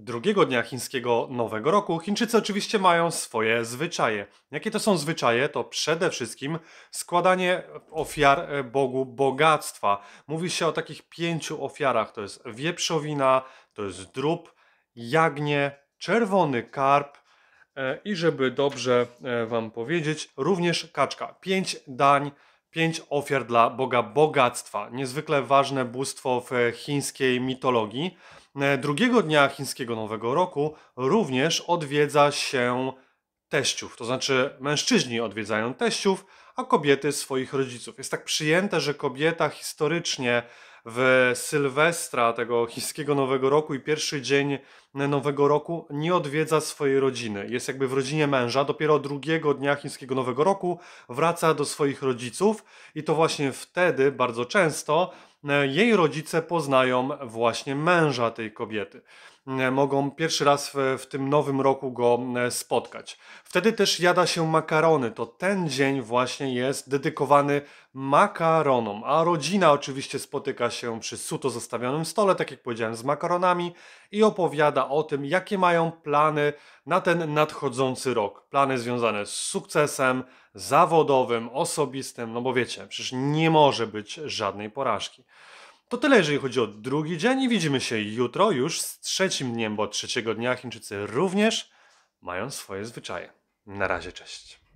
Drugiego dnia chińskiego Nowego Roku Chińczycy oczywiście mają swoje zwyczaje. Jakie to są zwyczaje? To przede wszystkim składanie ofiar e, Bogu bogactwa. Mówi się o takich pięciu ofiarach. To jest wieprzowina, to jest drób, jagnię, czerwony karp e, i żeby dobrze e, Wam powiedzieć, również kaczka. Pięć dań pięć ofiar dla boga bogactwa, niezwykle ważne bóstwo w chińskiej mitologii. E, drugiego dnia chińskiego Nowego Roku również odwiedza się teściów, to znaczy mężczyźni odwiedzają teściów, a kobiety swoich rodziców. Jest tak przyjęte, że kobieta historycznie w Sylwestra, tego chińskiego Nowego Roku i pierwszy dzień Nowego Roku nie odwiedza swojej rodziny. Jest jakby w rodzinie męża. Dopiero drugiego dnia chińskiego Nowego Roku wraca do swoich rodziców i to właśnie wtedy bardzo często e, jej rodzice poznają właśnie męża tej kobiety. E, mogą pierwszy raz w, w, tym nowym roku go e, spotkać. Wtedy też jada się makarony. To ten dzień właśnie jest dedykowany makaronom, a rodzina oczywiście spotyka się się przy suto zostawionym stole, tak jak powiedziałem, z makaronami i opowiada o tym, jakie mają plany na ten nadchodzący rok. Plany związane z sukcesem zawodowym, osobistym, no bo wiecie, przecież nie może być żadnej porażki. To tyle, jeżeli chodzi o drugi dzień i widzimy się jutro już z trzecim dniem, bo trzeciego dnia Chińczycy również mają swoje zwyczaje. Na razie, cześć.